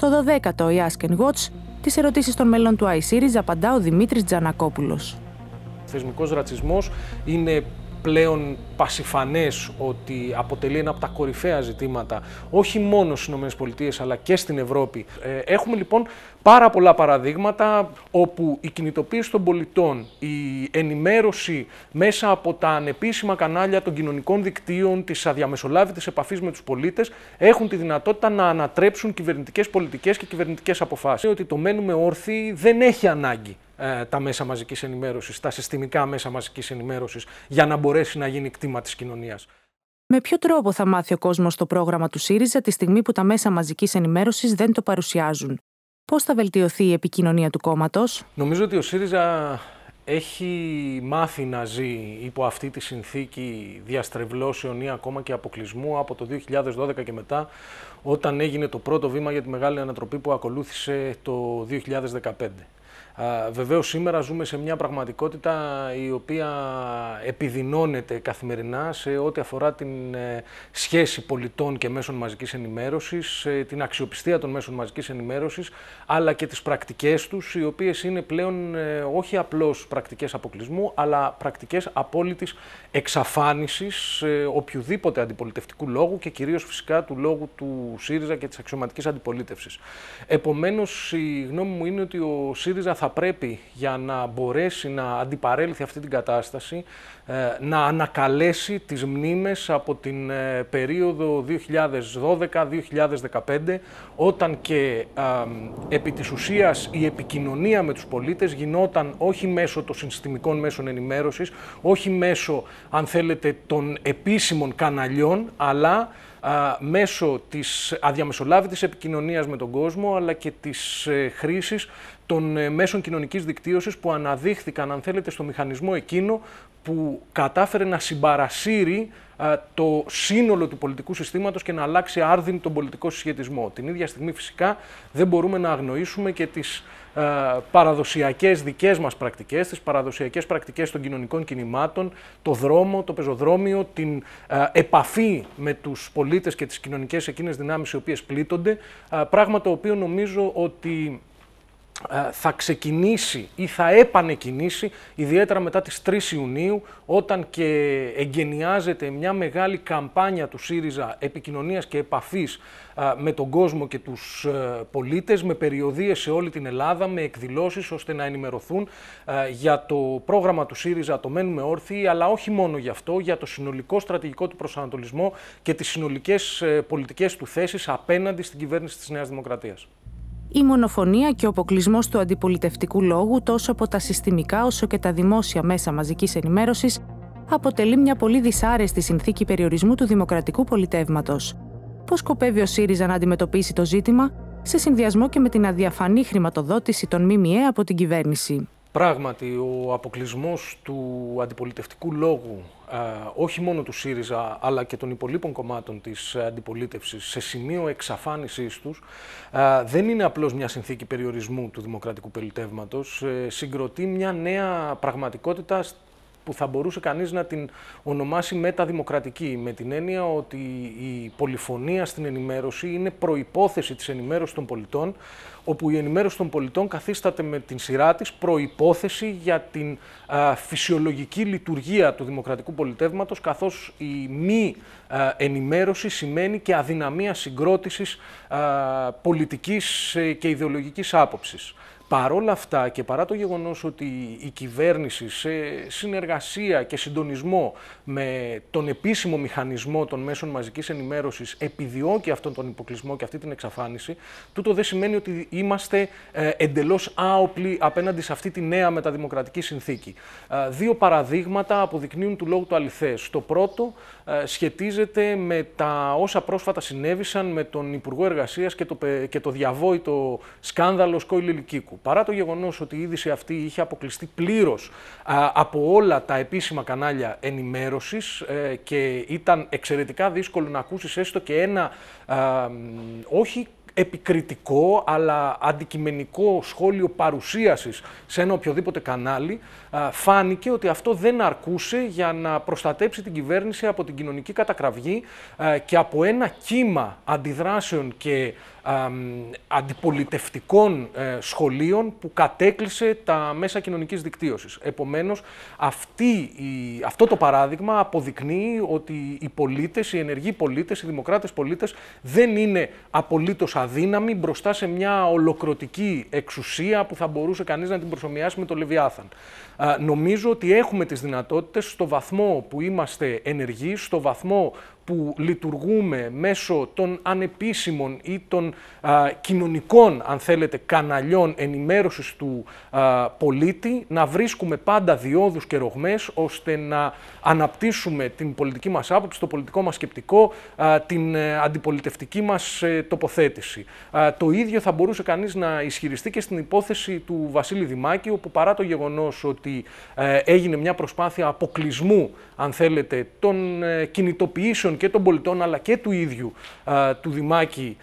Στο 12ο η Ask Watch, τις ερωτήσεις των μέλων του iSeries απαντά ο Δημήτρης Τζανακόπουλος. θεσμικός ρατσισμός είναι πλέον πασιφανές ότι αποτελεί ένα από τα κορυφαία ζητήματα όχι μόνο στις ΗΠΑ αλλά και στην Ευρώπη. Ε, έχουμε λοιπόν πάρα πολλά παραδείγματα όπου η κινητοποίηση των πολιτών, η ενημέρωση μέσα από τα ανεπίσημα κανάλια των κοινωνικών δικτύων, της αδιαμεσολάβητης επαφής με τους πολίτες έχουν τη δυνατότητα να ανατρέψουν κυβερνητικές πολιτικές και κυβερνητικές αποφάσεις. Ε, ότι το μένουμε όρθιοι δεν έχει ανάγκη ε, τα μέσα μαζικής ενημέρωσης, τα συστημικά μέσα μαζικής ενημέρωσης, για να μπορέσει να γίνει κτήμα της κοινωνίας. Με ποιο τρόπο θα μάθει ο κόσμος το πρόγραμμα του ΣΥΡΙΖΑ τη στιγμή που τα μέσα μαζικής ενημέρωσης δεν το παρουσιάζουν. Πώς θα βελτιωθεί η επικοινωνία του κόμματος, Νομίζω ότι ο ΣΥΡΙΖΑ έχει μάθει να ζει υπό αυτή τη συνθήκη διαστρεβλώσεων ή ακόμα και αποκλεισμού από το 2012 και μετά, όταν έγινε το πρώτο βήμα για τη μεγάλη ανατροπή που ακολούθησε το 2015. Βεβαίως σήμερα ζούμε σε μια πραγματικότητα η οποία επιδεινώνεται καθημερινά σε ό,τι αφορά την ε, σχέση πολιτών και μέσων μαζικής ενημέρωσης, ε, την αξιοπιστία των μέσων μαζικής ενημέρωσης, αλλά και τις πρακτικές τους, οι οποίες είναι πλέον ε, όχι απλώς πρακτικές αποκλεισμού, αλλά πρακτικές απόλυτης εξαφάνισης οποιοδήποτε αντιπολιτευτικού λόγου και κυρίως φυσικά του λόγου του ΣΥΡΙΖΑ και της αξιωματικής αντιπολίτευσης. Επομένως, η γνώμη μου είναι ότι ο ΣΥΡΙΖΑ θα πρέπει για να μπορέσει να αντιπαρέλθει αυτή την κατάσταση ε, να ανακαλέσει τις μνήμες από την ε, περίοδο 2012-2015 όταν και επί της ουσίας η επικοινωνία με τους πολίτες γινόταν όχι μέσω των συστημικών μέσων ενημέρωσης, όχι μέσω αν θέλετε των επίσημων καναλιών, αλλά μέσω της αδιαμεσολάβητης επικοινωνίας με τον κόσμο, αλλά και της ε, χρήσης των ε, μέσων κοινωνικής δικτύωσης που αναδείχθηκαν, αν θέλετε, στο μηχανισμό εκείνο που κατάφερε να συμπαρασύρει το σύνολο του πολιτικού συστήματος και να αλλάξει άρδιν τον πολιτικό συσχετισμό. Την ίδια στιγμή φυσικά δεν μπορούμε να αγνοήσουμε και τις παραδοσιακές δικές μας πρακτικές, τις παραδοσιακές πρακτικές των κοινωνικών κινημάτων, το δρόμο, το πεζοδρόμιο, την επαφή με τους πολίτες και τις κοινωνικές εκείνες δυνάμεις οι οποίες πλήττονται, πράγμα το οποίο νομίζω ότι ε, θα ξεκινήσει ή θα επανεκκινήσει, ιδιαίτερα μετά τις 3 Ιουνίου, όταν και εγκαινιάζεται μια μεγάλη καμπάνια του ΣΥΡΙΖΑ επικοινωνίας και επαφής ε, με τον κόσμο και τους ε, πολίτες, με περιοδίες σε όλη την Ελλάδα, με εκδηλώσεις ώστε να ενημερωθούν για το πρόγραμμα του ΣΥΡΙΖΑ, το μένουμε όρθιοι, αλλά όχι μόνο γι' αυτό, για το συνολικό στρατηγικό του προσανατολισμό και τις συνολικές πολιτικές του θέσεις απέναντι στην κυβέρνηση της Νέας Δημοκρατίας. Η μονοφωνία και ο αποκλεισμός του αντιπολιτευτικού λόγου τόσο από τα συστημικά όσο και τα δημόσια μέσα μαζικής ενημέρωσης αποτελεί μια πολύ δυσάρεστη συνθήκη περιορισμού του δημοκρατικού πολιτεύματος. Πώς σκοπεύει ο ΣΥΡΙΖΑ να αντιμετωπίσει το ζήτημα, σε συνδυασμό και με την αδιαφανή χρηματοδότηση των ΜΜΕ από την κυβέρνηση. Πράγματι, ο αποκλεισμός του αντιπολιτευτικού λόγου ε, όχι μόνο του ΣΥΡΙΖΑ αλλά και των υπολείπων κομμάτων της ε, αντιπολίτευσης σε σημείο εξαφάνισής τους ε, δεν είναι απλώς μια συνθήκη περιορισμού του δημοκρατικού πολιτεύματο. συγκροτεί μια νέα πραγματικότητα που θα μπορούσε κανείς να την ονομάσει μεταδημοκρατική, με την έννοια ότι η πολυφωνία στην ενημέρωση είναι προϋπόθεση της ενημέρωσης των πολιτών, όπου η ενημέρωση των πολιτών καθίσταται με την σειρά της προϋπόθεση για την α, φυσιολογική λειτουργία του δημοκρατικού πολιτεύματος, καθώς η μη ενημέρωση σημαίνει και αδυναμία συγκρότησης πολιτικής ε, και ιδεολογικής άποψης. Παρόλα αυτά και παρά το γεγονός ότι η κυβέρνηση σε συνεργασία και συντονισμό με τον επίσημο μηχανισμό των μέσων μαζικής ενημέρωσης επιδιώκει αυτόν τον υποκλεισμό και αυτή την εξαφάνιση, τούτο δεν σημαίνει ότι είμαστε ε, εντελώς άοπλοι απέναντι σε αυτή τη νέα μεταδημοκρατική συνθήκη. Ε, δύο παραδείγματα αποδεικνύουν του λόγου του αληθές. Το πρώτο ε, σχετίζεται με τα όσα πρόσφατα συνέβησαν με τον Υπουργό Εργασίας και το, και το διαβόητο σκάνδαλο Σκόιλ Λυκίκου. Παρά το γεγονός ότι η είδηση αυτή είχε αποκλειστεί πλήρως από όλα τα επίσημα κανάλια ενημέρωσης ε, και ήταν εξαιρετικά δύσκολο να ακούσεις έστω και ένα όχι επικριτικό αλλά αντικειμενικό σχόλιο παρουσίασης σε ένα οποιοδήποτε κανάλι, φάνηκε ότι αυτό δεν αρκούσε για να προστατέψει την κυβέρνηση από την κοινωνική κατακραυγή και από ένα κύμα αντιδράσεων και αντιπολιτευτικών ε, σχολείων που κατέκλυσε τα μέσα κοινωνικής δικτύωσης. Επομένως, αυτή αυτό το παράδειγμα αποδεικνύει ότι οι πολίτες, οι ενεργοί πολίτες, οι δημοκράτες πολίτες δεν είναι απολύτως αδύναμοι μπροστά σε μια ολοκροτική εξουσία που θα μπορούσε κανείς να την προσωμιάσει με το Λεβιάθαν. Νομίζω ότι έχουμε τις δυνατότητες στο βαθμό που είμαστε ενεργοί, στο βαθμό που λειτουργούμε μέσω των ανεπίσημων ή των κοινωνικών, αν θέλετε, καναλιών ενημέρωσης του πολίτη, να βρίσκουμε πάντα διόδους και ρογμές, ώστε να αναπτύσσουμε την πολιτική μας άποψη, το πολιτικό μας σκεπτικό, την ε, αντιπολιτευτική μας ε, τοποθέτηση. Το ίδιο θα μπορούσε κανείς να ισχυριστεί και στην υπόθεση του Βασίλη Δημάκη, όπου παρά το γεγονός ότι ε, έγινε μια προσπάθεια αποκλεισμού, αν θέλετε, των κινητοποιήσεων και των πολιτών αλλά και του ίδιου του Δημάκη,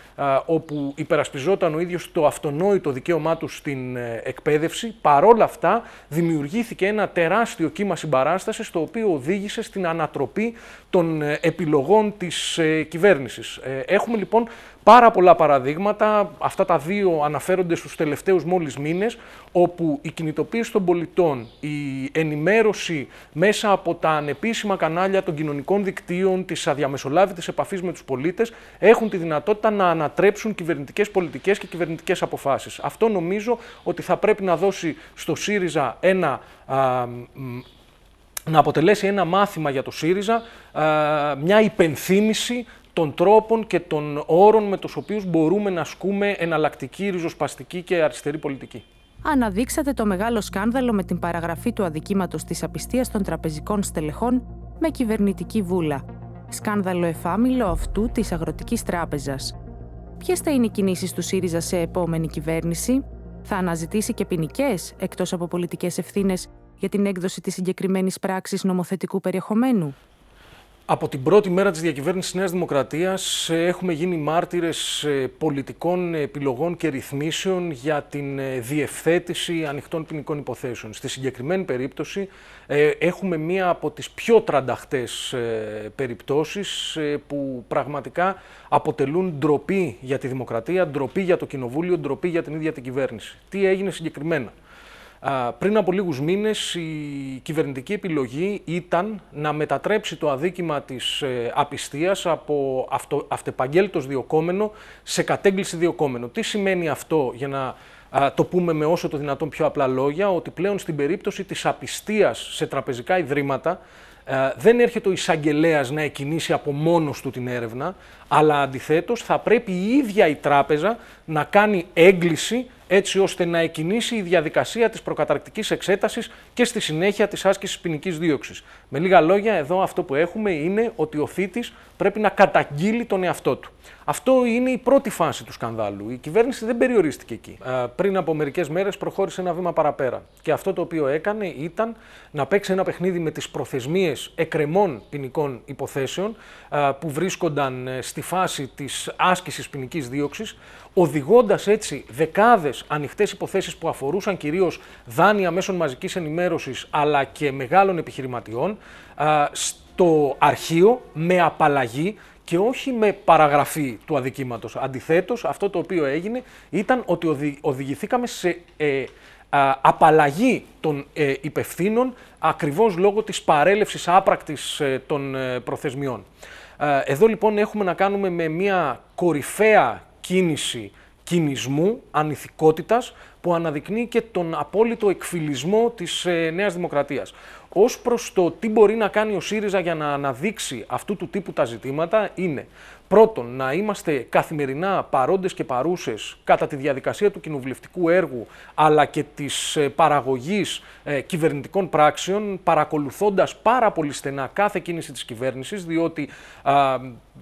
όπου υπερασπιζόταν ο ίδιος το αυτονόητο δικαίωμά του στην ε, εκπαίδευση, παρόλα αυτά δημιουργήθηκε ένα τεράστιο κύμα συμπαράστασης το οποίο οδήγησε στην ανατροπή των ε, επιλογών της ε, κυβέρνησης. Ε, έχουμε λοιπόν Πάρα πολλά παραδείγματα, αυτά τα δύο αναφέρονται στους τελευταίους μόλις μήνες, όπου η κινητοποίηση των πολιτών, η ενημέρωση μέσα από τα ανεπίσημα κανάλια των κοινωνικών δικτύων, της αδιαμεσολάβητης επαφής με τους πολίτες, έχουν τη δυνατότητα να ανατρέψουν κυβερνητικές πολιτικές και κυβερνητικές αποφάσεις. Αυτό νομίζω ότι θα πρέπει να δώσει στο ΣΥΡΙΖΑ ένα... να αποτελέσει ένα μάθημα για το ΣΥΡΙΖΑ, μια υπενθύμηση των τρόπων και των όρων με τους οποίους μπορούμε να ασκούμε εναλλακτική, ριζοσπαστική και αριστερή πολιτική. Αναδείξατε το μεγάλο σκάνδαλο με την παραγραφή του αδικήματος της απιστίας των τραπεζικών στελεχών με κυβερνητική βούλα. Σκάνδαλο εφάμιλο αυτού της Αγροτικής Τράπεζας. Ποιες θα είναι οι κινήσεις του ΣΥΡΙΖΑ σε επόμενη κυβέρνηση? Θα αναζητήσει και ποινικές, εκτός από πολιτικές ευθύνες για την έκδοση της συγκεκριμένης πράξης νομοθετικού περιεχομένου. Από την πρώτη μέρα της διακυβέρνησης Νέας Δημοκρατίας ε, έχουμε γίνει μάρτυρες ε, πολιτικών επιλογών και ρυθμίσεων για την ε, διευθέτηση ανοιχτών ποινικών υποθέσεων. Στη συγκεκριμένη περίπτωση έχουμε μία από τις πιο τρανταχτές περιπτώσεις που πραγματικά αποτελούν ντροπή για τη δημοκρατία, ντροπή για το κοινοβούλιο, ντροπή για την ίδια την κυβέρνηση. Τι έγινε συγκεκριμένα. Πριν από λίγους μήνες η κυβερνητική επιλογή ήταν να μετατρέψει το αδίκημα της ε, απιστίας από αυτο, αυτεπαγγέλτος διοκόμενο σε κατέγκληση διοκόμενο. Τι σημαίνει αυτό για να το πούμε με όσο το δυνατόν πιο απλά λόγια, ότι πλέον στην περίπτωση της απιστίας σε τραπεζικά ιδρύματα δεν έρχεται ο εισαγγελέας να εκκινήσει από μόνος του την έρευνα, αλλά αντιθέτως θα πρέπει η ίδια η τράπεζα να κάνει έγκληση έτσι ώστε να εκκινήσει η διαδικασία της προκαταρκτικής εξέτασης και στη συνέχεια της άσκησης ποινική δίωξης. Με λίγα λόγια, εδώ αυτό που έχουμε είναι ότι ο θήτης πρέπει να καταγγείλει τον εαυτό του. Αυτό είναι η πρώτη φάση του σκανδάλου. Η κυβέρνηση δεν περιορίστηκε εκεί. Ε, πριν από μερικές μέρες προχώρησε ένα βήμα παραπέρα. Και αυτό το οποίο έκανε ήταν να παίξει ένα παιχνίδι με τις προθεσμίες εκκρεμών ποινικών υποθέσεων ε, που βρίσκονταν ε, στη φάση της άσκησης ποινικής δίωξης, οδηγώντας έτσι δεκάδες ανοιχτές υποθέσεις που αφορούσαν κυρίως δάνεια μέσων μαζικής ενημέρωσης αλλά και μεγάλων επιχειρηματιών στο αρχείο με απαλλαγή και όχι με παραγραφή του αδικήματος. Αντιθέτως, αυτό το οποίο έγινε ήταν ότι οδηγηθήκαμε σε ε, απαλλαγή των ε, υπευθύνων ακριβώς λόγω της παρέλευσης άπρακτης ε, των ε, προθεσμιών. Εδώ λοιπόν έχουμε να κάνουμε με μια κορυφαία κίνηση κινησμού, ανηθικότητας, που αναδεικνύει και τον απόλυτο εκφυλισμό της ε, Νέας Δημοκρατίας. Ως προς το τι μπορεί να κάνει ο ΣΥΡΙΖΑ για να αναδείξει αυτού του τύπου τα ζητήματα είναι Πρώτον, να είμαστε καθημερινά παρόντες και παρούσες κατά τη διαδικασία του κοινοβουλευτικού έργου αλλά και της ε, παραγωγής ε, κυβερνητικών πράξεων παρακολουθώντας πάρα πολύ στενά κάθε κίνηση της κυβέρνησης διότι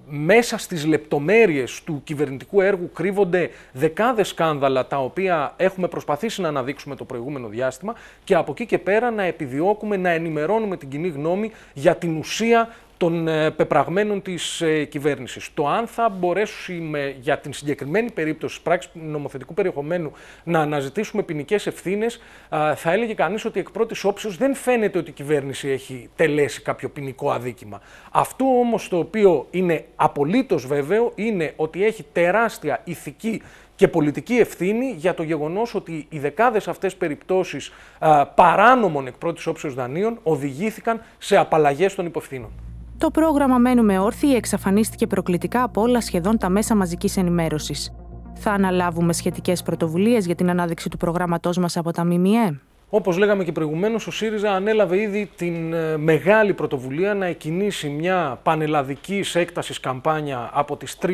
μέσα στις λεπτομέρειες του κυβερνητικού έργου κρύβονται δεκάδες σκάνδαλα τα οποία έχουμε προσπαθήσει να αναδείξουμε το προηγούμενο διάστημα και από εκεί και πέρα να επιδιώκουμε να ενημερώνουμε την κοινή γνώμη για την ουσία των ε, πεπραγμένων της ε, κυβέρνησης. Το αν θα μπορέσουμε για την συγκεκριμένη περίπτωση πράξης νομοθετικού περιεχομένου να αναζητήσουμε ποινικές ευθύνες, θα έλεγε κανείς ότι εκ πρώτης όψεως δεν φαίνεται ότι η κυβέρνηση έχει τελέσει κάποιο ποινικό αδίκημα. Αυτό όμως το οποίο είναι απολύτως βέβαιο είναι ότι έχει τεράστια ηθική και πολιτική ευθύνη για το γεγονός ότι οι δεκάδες αυτές περιπτώσεις παράνομων εκ πρώτης όψεως δανείων οδηγήθηκαν σε απαλλαγές των υποφθύνων. Το πρόγραμμα Μένουμε Όρθιοι εξαφανίστηκε προκλητικά από όλα σχεδόν τα μέσα μαζικής ενημέρωσης. Θα αναλάβουμε σχετικές πρωτοβουλίες για την ανάδειξη του προγράμματός μας από τα ΜΜΕ. Όπως λέγαμε και προηγουμένως, ο ΣΥΡΙΖΑ ανέλαβε ήδη την ε, μεγάλη πρωτοβουλία να εκκινήσει μια πανελλαδική έκταση καμπάνια από τις 3 ε,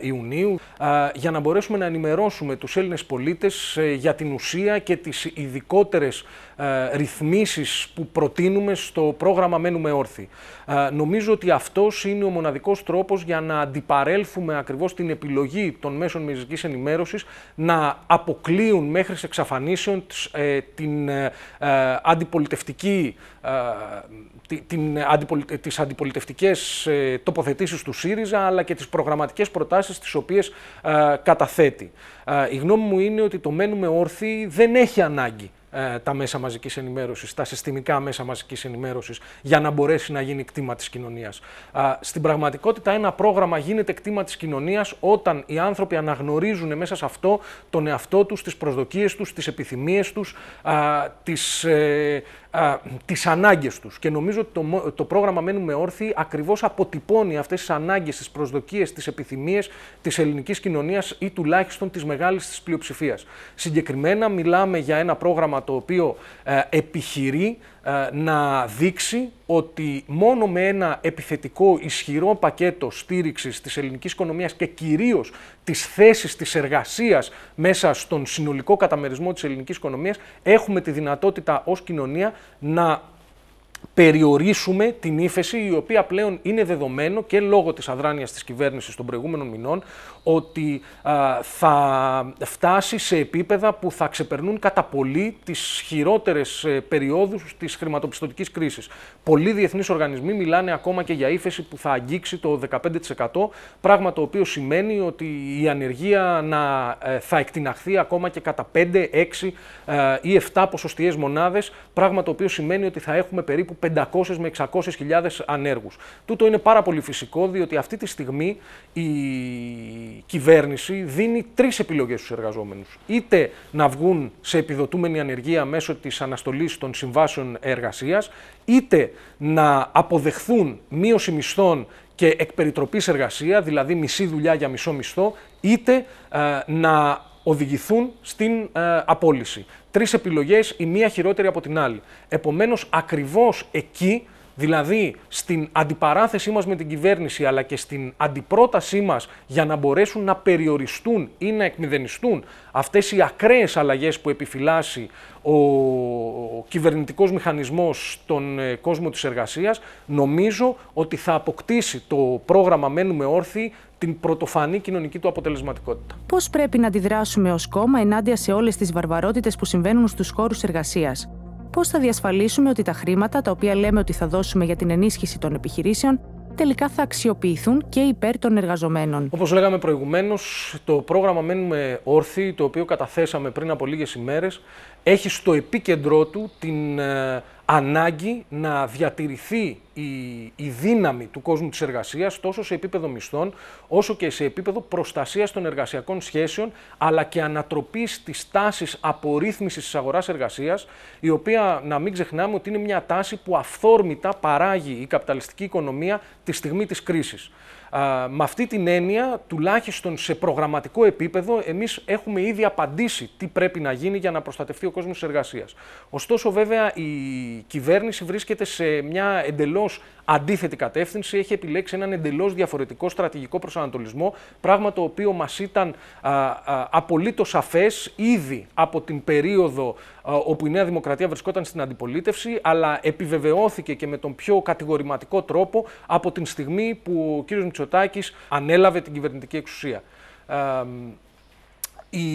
Ιουνίου ε, για να μπορέσουμε να ενημερώσουμε τους Έλληνες πολίτες για την ουσία και τις ειδικότερες ρυθμίσεις που προτείνουμε στο πρόγραμμα Μένουμε Όρθιοι. Νομίζω ότι αυτός είναι ο μοναδικός τρόπος για να αντιπαρέλθουμε ακριβώς την επιλογή των μέσων μαζικής ενημέρωσης να αποκλείουν μέχρι εξαφανίσεων την ε, ε, ε, την αντιπολιτευτική, την, τις αντιπολιτευτικές τοποθετήσεις του ΣΥΡΙΖΑ, αλλά και τις προγραμματικές προτάσεις τις οποίες καταθέτει. Η γνώμη μου είναι ότι το μένουμε όρθιοι δεν έχει ανάγκη ε, τα μέσα μαζικής ενημέρωσης, τα συστημικά μέσα μαζικής ενημέρωσης, για να μπορέσει να γίνει κτήμα της κοινωνίας. Στην πραγματικότητα ένα πρόγραμμα γίνεται κτήμα της κοινωνίας όταν οι άνθρωποι αναγνωρίζουν μέσα σε αυτό τον εαυτό τους, τις προσδοκίες τους, τις επιθυμίες τους, τις ε, τις ανάγκες τους Και νομίζω ότι το, το πρόγραμμα Μένουμε Όρθιοι ακριβώς αποτυπώνει αυτές τις ανάγκες, τις προσδοκίες, τις επιθυμίες της ελληνικής κοινωνίας ή τουλάχιστον της μεγάλης της πλειοψηφίας. Συγκεκριμένα, μιλάμε για ένα πρόγραμμα το οποίο ε, επιχειρεί ε, να δείξει ότι μόνο με ένα επιθετικό ισχυρό πακέτο στήριξης της ελληνικής οικονομίας και κυρίως της θέσης της εργασίας μέσα στον συνολικό καταμερισμό της ελληνικής οικονομίας έχουμε τη δυνατότητα ως κοινωνία να περιορίσουμε την ύφεση η οποία πλέον είναι δεδομένο και λόγω της αδράνειας της κυβέρνησης των προηγούμενων μηνών ότι α, θα φτάσει σε επίπεδα που θα ξεπερνούν κατά πολύ τις χειρότερες ε, περιόδους της χρηματοπιστωτικής κρίσης. Πολλοί διεθνείς οργανισμοί μιλάνε ακόμα και για ύφεση που θα αγγίξει το 15% πράγμα το οποίο σημαίνει ότι η ανεργία να, ε, θα εκτιναχθεί ακόμα και κατά 5, 6 ε, ή 7 ποσοστιαίες μονάδες πράγμα το οποίο σημαίνει ότι θα έχουμε περίπου περίπου 500 με 600 χιλιάδες ανέργους. Τούτο είναι πάρα πολύ φυσικό, διότι αυτή τη στιγμή η κυβέρνηση δίνει τρεις επιλογές στους εργαζόμενους. Είτε να βγουν σε επιδοτούμενη ανεργία μέσω της αναστολής των συμβάσεων εργασίας, είτε να αποδεχθούν μείωση μισθών και εκπεριτροπής εργασία, δηλαδή μισή δουλειά για μισό μισθό, είτε ε, να οδηγηθούν στην ε, απόλυση. Τρεις επιλογές, η μία χειρότερη από την άλλη. Επομένως, ακριβώς εκεί, δηλαδή στην αντιπαράθεσή μας με την κυβέρνηση, αλλά και στην αντιπρότασή μας για να μπορέσουν να περιοριστούν ή να εκμηδενιστούν αυτές οι ακραίες αλλαγές που επιφυλάσσει ο κυβερνητικός μηχανισμός στον ε, κόσμο της εργασίας, νομίζω ότι θα αποκτήσει το πρόγραμμα «Μένουμε όρθιοι» την πρωτοφανή κοινωνική του αποτελεσματικότητα. Πώς πρέπει να αντιδράσουμε ως κόμμα ενάντια σε όλες τις βαρβαρότητες που συμβαίνουν στους χώρους εργασίας. Πώς θα διασφαλίσουμε ότι τα χρήματα τα οποία λέμε ότι θα δώσουμε για την ενίσχυση των επιχειρήσεων τελικά θα αξιοποιηθούν και υπέρ των εργαζομένων. Όπως λέγαμε προηγουμένως, το πρόγραμμα Μένουμε Όρθιοι, το οποίο καταθέσαμε πριν από λίγες ημέρες, έχει στο επίκεντρό του την ε, ανάγκη να διατηρηθεί η, δύναμη του κόσμου της εργασίας τόσο σε επίπεδο μισθών όσο και σε επίπεδο προστασίας των εργασιακών σχέσεων αλλά και ανατροπής της τάσης απορρίθμισης της αγοράς εργασίας η οποία να μην ξεχνάμε ότι είναι μια τάση που αυθόρμητα παράγει η καπιταλιστική οικονομία τη στιγμή της κρίσης. Α, με αυτή την έννοια, τουλάχιστον σε προγραμματικό επίπεδο, εμείς έχουμε ήδη απαντήσει τι πρέπει να γίνει για να προστατευτεί ο κόσμος της εργασίας. Ωστόσο, βέβαια, η κυβέρνηση βρίσκεται σε μια εντελώς αντίθετη κατεύθυνση. Έχει επιλέξει έναν εντελώς διαφορετικό στρατηγικό προσανατολισμό. Πράγμα το οποίο μας ήταν απολύτω σαφέ ήδη από την περίοδο όπου η Νέα Δημοκρατία βρισκόταν στην αντιπολίτευση, αλλά επιβεβαιώθηκε και με τον πιο κατηγορηματικό τρόπο από την στιγμή που ο κ. Μητσοτάκης ανέλαβε την κυβερνητική εξουσία. Η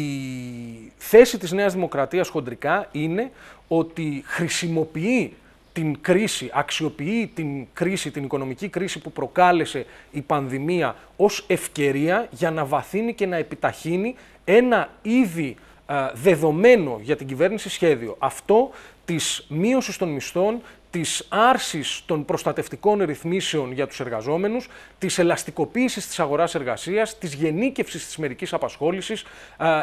θέση της Νέας Δημοκρατίας χοντρικά είναι ότι χρησιμοποιεί την κρίση, αξιοποιεί την κρίση, την οικονομική κρίση που προκάλεσε η πανδημία ως ευκαιρία για να βαθύνει και να επιταχύνει ένα ήδη ε, δεδομένο για την κυβέρνηση σχέδιο. Αυτό της μείωσης των μισθών, της άρσης των προστατευτικών ρυθμίσεων για τους εργαζόμενους, της ελαστικοποίησης της αγοράς εργασίας, της γενίκευσης της μερικής απασχόλησης,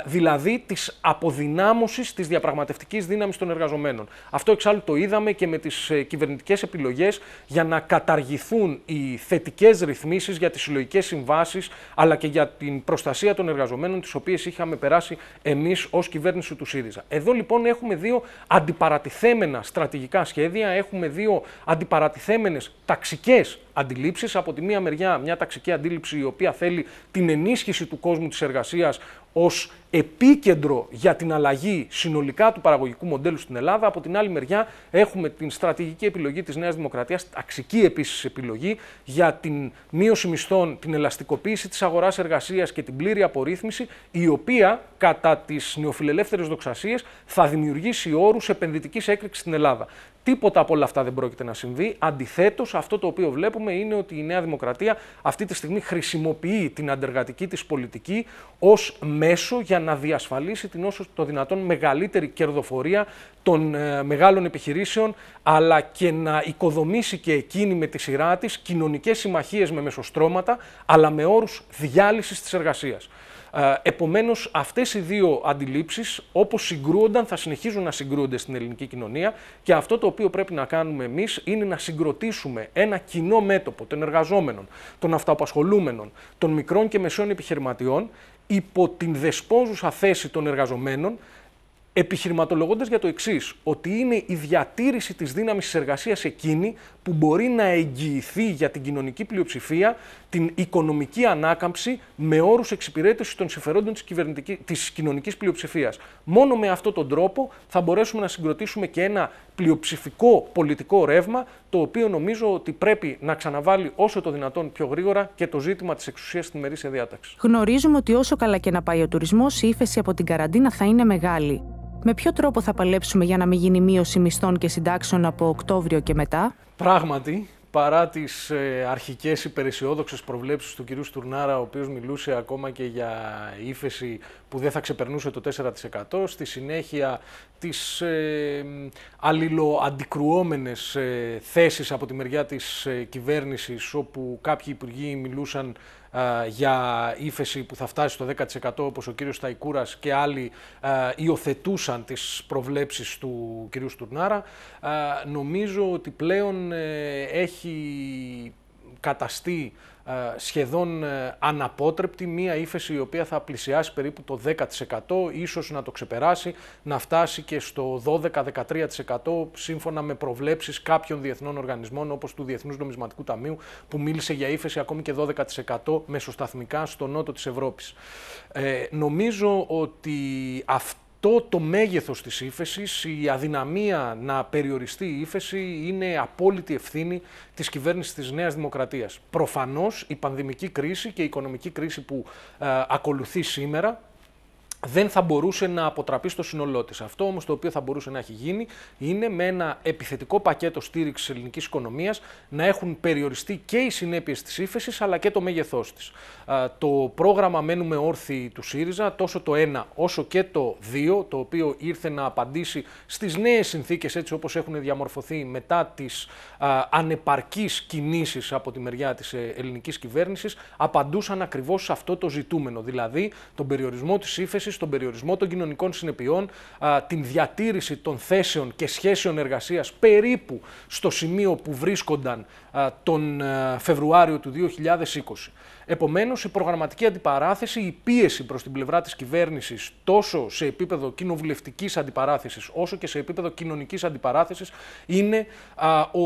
δηλαδή της αποδυνάμωσης της διαπραγματευτικής δύναμης των εργαζομένων. Αυτό εξάλλου το είδαμε και με τις ε, κυβερνητικές επιλογές για να καταργηθούν οι θετικές ρυθμίσεις για τις συλλογικές συμβάσεις, αλλά και για την προστασία των εργαζομένων, τις οποίες είχαμε περάσει εμείς ως κυβέρνηση του ΣΥΡΙΖΑ. Εδώ λοιπόν έχουμε δύο αντιπαρατηθέμενα στρατηγικά σχέδια. Έχουμε έχουμε δύο αντιπαρατηθέμενες ταξικές αντιλήψεις. Από τη μία μεριά, μια ταξική αντίληψη η οποία θέλει την ενίσχυση του κόσμου της εργασίας ως επίκεντρο για την αλλαγή συνολικά του παραγωγικού μοντέλου στην Ελλάδα. Από την άλλη μεριά, έχουμε την στρατηγική επιλογή της Νέας Δημοκρατίας, ταξική επίσης επιλογή για την μείωση μισθών, την ελαστικοποίηση της αγοράς εργασίας και την πλήρη απορρίθμιση, η οποία κατά τις νεοφιλελεύθερες δοξασίες θα δημιουργήσει όρους επενδυτικής έκρηξης στην Ελλάδα. Τίποτα από όλα αυτά δεν πρόκειται να συμβεί. Αντιθέτως, αυτό το οποίο βλέπουμε είναι ότι η Νέα Δημοκρατία αυτή τη στιγμή χρησιμοποιεί την αντεργατική της πολιτική ως μέσο για να διασφαλίσει την όσο το δυνατόν μεγαλύτερη κερδοφορία των ε, μεγάλων επιχειρήσεων, αλλά και να οικοδομήσει και εκείνη με τη σειρά της κοινωνικές συμμαχίες με μεσοστρώματα, αλλά με όρους διάλυσης της εργασίας. Ε, Επομένως, αυτές οι δύο αντιλήψεις, όπως συγκρούονταν, θα συνεχίζουν να συγκρούονται στην ελληνική κοινωνία και αυτό το οποίο πρέπει να κάνουμε εμείς είναι να συγκροτήσουμε ένα κοινό μέτωπο των εργαζόμενων, των αυτοαπασχολούμενων, των μικρών και μεσαίων επιχειρηματιών υπό την δεσπόζουσα θέση των εργαζομένων, επιχειρηματολογώντας για το εξής, ότι είναι η διατήρηση της δύναμης της εργασίας εκείνη που μπορεί να εγγυηθεί για την κοινωνική πλειοψηφία την οικονομική ανάκαμψη με όρους εξυπηρέτησης των συμφερόντων της της κοινωνικής πλειοψηφίας. Μόνο με αυτόν τον τρόπο θα μπορέσουμε να συγκροτήσουμε και ένα πλειοψηφικό πολιτικό ρεύμα, το οποίο νομίζω ότι πρέπει να ξαναβάλει όσο το δυνατόν πιο γρήγορα και το ζήτημα της εξουσίας στην μερίσια διάταξη. Γνωρίζουμε ότι όσο καλά και να πάει ο τουρισμός, η ύφεση από την καραντίνα θα είναι μεγάλη. Με ποιο τρόπο θα παλέψουμε για να μην γίνει μείωση μισθών και συντάξεων από Οκτώβριο και μετά. Πράγματι, παρά τις ε, αρχικές προβλέψει προβλέψεις του κυρίου Στουρνάρα, ο οποίος μιλούσε ακόμα και για ύφεση που δεν θα ξεπερνούσε το 4%, στη συνέχεια τις ε, αλληλοαντικρουόμενες ε, θέσεις από τη μεριά της ε, κυβέρνησης, όπου κάποιοι υπουργοί μιλούσαν ε, για ύφεση που θα φτάσει στο 10% όπως ο κύριος Σταϊκούρας και άλλοι ε, υιοθετούσαν τις προβλέψεις του κυρίου Στουρνάρα, ε, νομίζω ότι πλέον έχει έχει καταστεί ε, σχεδόν ε, αναπότρεπτη, μία ύφεση η οποία θα πλησιάσει περίπου το 10%, ίσως να το ξεπεράσει, να φτάσει και στο 12-13% σύμφωνα με προβλέψεις κάποιων διεθνών οργανισμών όπως του Διεθνούς Νομισματικού Ταμείου που μίλησε για ύφεση ακόμη και 12% μεσοσταθμικά στο νότο της Ευρώπης. Ε, νομίζω ότι αυτό το μέγεθος της ύφεσης, η αδυναμία να περιοριστεί η ύφεση είναι απόλυτη ευθύνη της κυβέρνησης της Νέας Δημοκρατίας. Προφανώς η πανδημική κρίση και η οικονομική κρίση που ε, ακολουθεί σήμερα δεν θα μπορούσε να αποτραπεί στο σύνολό της. Αυτό όμως το οποίο θα μπορούσε να έχει γίνει είναι με ένα επιθετικό πακέτο στήριξης ελληνικής οικονομίας να έχουν περιοριστεί και οι συνέπειες της ύφεσης αλλά και το μέγεθός της. Το πρόγραμμα Μένουμε Όρθιοι του ΣΥΡΙΖΑ, τόσο το 1 όσο και το 2, το οποίο ήρθε να απαντήσει στις νέες συνθήκες έτσι όπως έχουν διαμορφωθεί μετά τις ανεπαρκείς κινήσεις από τη μεριά της ε, ελληνικής κυβέρνησης, απαντούσαν ακριβώς σε αυτό το ζητούμενο, δηλαδή τον περιορισμό της ύφεσης στον περιορισμό των κοινωνικών συνεπειών, α, την διατήρηση των θέσεων και σχέσεων εργασίας περίπου στο σημείο που βρίσκονταν τον ε, Φεβρουάριο του 2020. Επομένως, η προγραμματική αντιπαράθεση, η πίεση προς την πλευρά της κυβέρνησης τόσο σε επίπεδο κοινοβουλευτικής αντιπαράθεσης όσο και σε επίπεδο κοινωνικής αντιπαράθεσης είναι ο,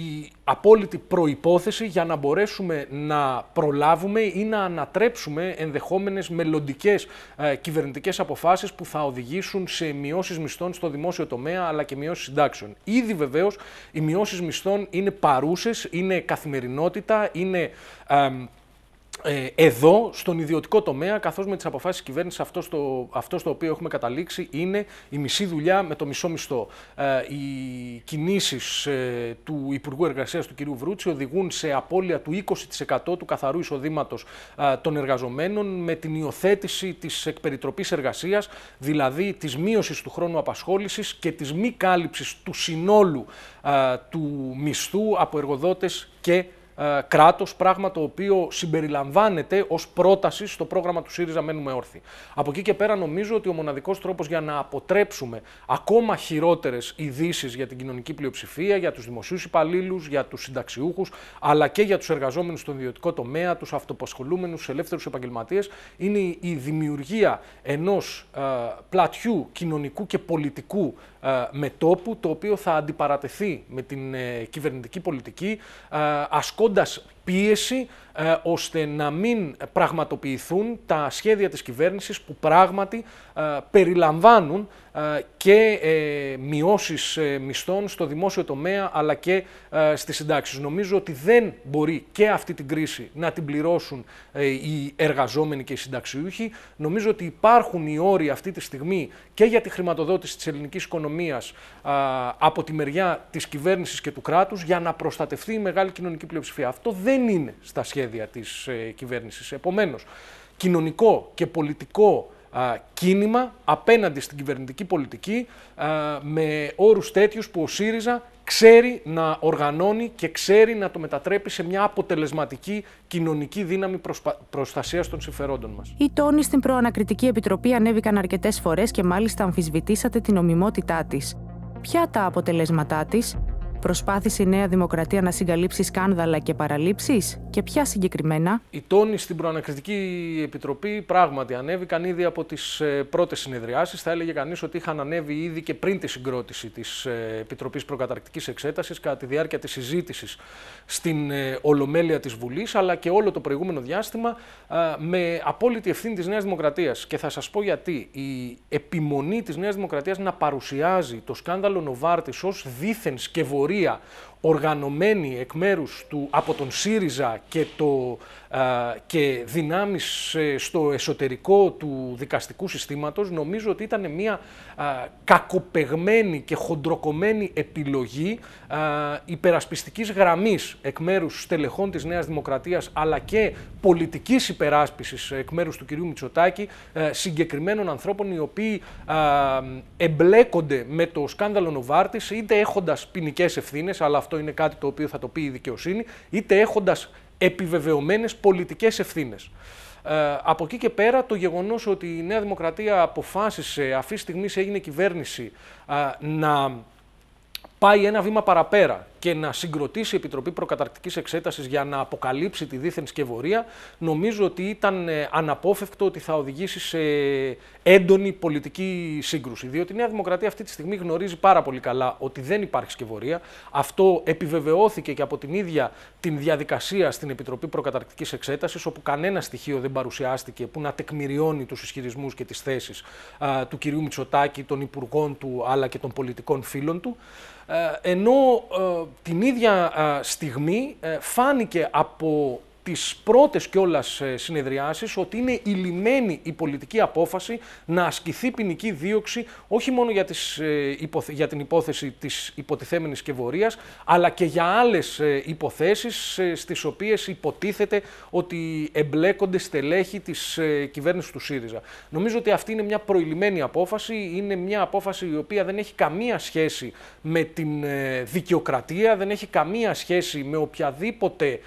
η απόλυτη προπόθεση για να μπορέσουμε να προλάβουμε ή να ανατρέψουμε ενδεχόμενες μελλοντικές ε, κυβερνητικές αποφάσεις που θα οδηγήσουν σε μειώσεις μισθών στο δημόσιο τομέα αλλά και μειώσεις συντάξεων. Ήδη βεβαίως οι μειώσεις μισθών είναι παρούσες, είναι καθημερινότητα, είναι. Ε, ε, εδώ, στον ιδιωτικό τομέα, καθώς με τις αποφάσεις της κυβέρνησης, αυτό στο, αυτό στο οποίο έχουμε καταλήξει είναι η μισή δουλειά με το μισό μισθό. Ε, οι κινήσεις ε, του Υπουργού Εργασίας του κ. Βρούτση οδηγούν σε απώλεια του 20% του καθαρού εισοδήματος των εργαζομένων με την υιοθέτηση της εκπεριτροπής εργασίας, δηλαδή της μείωσης του χρόνου απασχόλησης και της μη κάλυψης του συνόλου του μισθού από εργοδότες και ε, πράγμα το οποίο συμπεριλαμβάνεται ως πρόταση στο πρόγραμμα του ΣΥΡΙΖΑ Μένουμε Όρθιοι. Από εκεί και πέρα, νομίζω ότι ο μοναδικός τρόπος για να αποτρέψουμε ακόμα χειρότερες ειδήσεις για την κοινωνική πλειοψηφία, για τους δημοσίους υπαλλήλους, για τους συνταξιούχους, αλλά και για τους εργαζόμενους στον ιδιωτικό τομέα, τους αυτοπασχολούμενους, του ελεύθερους επαγγελματίες, είναι η δημιουργία ενός ε, πλατιού κοινωνικού και πολιτικού ε, με τόπου το οποίο θα αντιπαρατεθεί με την ε, κυβερνητική πολιτική ε, ασκώντας πίεση ε, ώστε να μην πραγματοποιηθούν τα σχέδια της κυβέρνησης που πράγματι ε, περιλαμβάνουν ε, και μειώσεις μισθών στο δημόσιο τομέα αλλά και στις συντάξεις. Νομίζω ότι δεν μπορεί και αυτή την κρίση να την πληρώσουν οι εργαζόμενοι και οι συνταξιούχοι. Νομίζω ότι υπάρχουν οι όροι αυτή τη στιγμή και για τη χρηματοδότηση της ελληνικής οικονομίας από τη μεριά της κυβέρνησης και του κράτους για να προστατευτεί η μεγάλη κοινωνική πλειοψηφία. Αυτό δεν δεν είναι στα σχέδια της ε, κυβέρνησης. Επομένως, κοινωνικό και πολιτικό κίνημα απέναντι στην κυβερνητική πολιτική με όρους τέτοιους που ο ΣΥΡΙΖΑ ξέρει να οργανώνει και ξέρει να το μετατρέπει σε μια αποτελεσματική κοινωνική δύναμη προσπα... προστασίας των συμφερόντων μας. Οι τόνοι στην Προανακριτική Επιτροπή ανέβηκαν αρκετές φορές και μάλιστα αμφισβητήσατε την ομιμότητά της. Ποια τα αποτελέσματά της Προσπάθησε η Νέα Δημοκρατία να συγκαλύψει σκάνδαλα και παραλήψεις και ποια συγκεκριμένα. Η τόνη στην Προανακριτική Επιτροπή πράγματι ανέβηκαν ήδη από τις ε, πρώτες συνεδριάσεις. Θα έλεγε κανείς ότι είχαν ανέβει ήδη και πριν τη συγκρότηση της ε, επιτροπής προκαταρκτικής εξέτασης κατά τη διάρκεια της συζήτησης στην ε, Ολομέλεια της Βουλής, αλλά και όλο το προηγούμενο διάστημα με απόλυτη ευθύνη της Νέας Δημοκρατίας. Και θα σας πω γιατί η επιμονή της νέας Δημοκρατίας να παρουσιάζει το σκάνδαλο Νοβάρτης ως δίθεν σκευωρή οργανωμένη εκ μέρους του από τον ΣΥΡΙΖΑ και το και δυνάμεις ε, στο εσωτερικό του δικαστικού συστήματος, νομίζω ότι ήταν μια κακοπεγμένη και χοντροκομμένη επιλογή υπερασπιστικής γραμμής εκ μέρους στελεχών της Νέας Δημοκρατίας, αλλά και πολιτικής υπεράσπισης εκ μέρους του κυρίου Μητσοτάκη, ε, συγκεκριμένων ανθρώπων οι οποίοι εμπλέκονται με το σκάνδαλο Νοβάρτης, είτε έχοντας ποινικές ευθύνες, αλλά αυτό είναι κάτι το οποίο θα το πει η δικαιοσύνη, είτε επιβεβαιωμένες πολιτικές ευθύνες. Ε, από εκεί και πέρα το γεγονός ότι η Νέα Δημοκρατία αποφάσισε, αυτή τη στιγμή έγινε κυβέρνηση, ε, να πάει ένα βήμα παραπέρα και να συγκροτήσει η Επιτροπή Προκαταρκτικής Εξέτασης για να αποκαλύψει τη δίθεν σκευωρία, νομίζω ότι ήταν ε, αναπόφευκτο ότι θα οδηγήσει σε έντονη πολιτική σύγκρουση. Διότι η Νέα Δημοκρατία αυτή τη στιγμή γνωρίζει πάρα πολύ καλά ότι δεν υπάρχει σκευωρία. Αυτό επιβεβαιώθηκε και από την ίδια την διαδικασία στην Επιτροπή Προκαταρκτικής Εξέτασης, όπου κανένα στοιχείο δεν παρουσιάστηκε που να τεκμηριώνει τους ισχυρισμούς και τις θέσεις του κυρίου Μητσοτάκη, των υπουργών του αλλά και των πολιτικών φίλων του. Ε, ενώ ε, την ίδια στιγμή ε, φάνηκε από τις πρώτες κιόλας ε, συνεδριάσεις ότι είναι η η πολιτική απόφαση να ασκηθεί ποινική δίωξη όχι μόνο για, τις, ε, για την υπόθεση της υποτιθέμενης κεβορίας αλλά και για άλλες ε, υποθέσεις στις οποίες υποτίθεται ότι εμπλέκονται στελέχη της κυβέρνησης του ΣΥΡΙΖΑ. Νομίζω ότι αυτή είναι μια προηλυμένη απόφαση, είναι μια απόφαση η οποία δεν έχει καμία σχέση με την δικαιοκρατία, δεν έχει καμία σχέση με οποιαδήποτε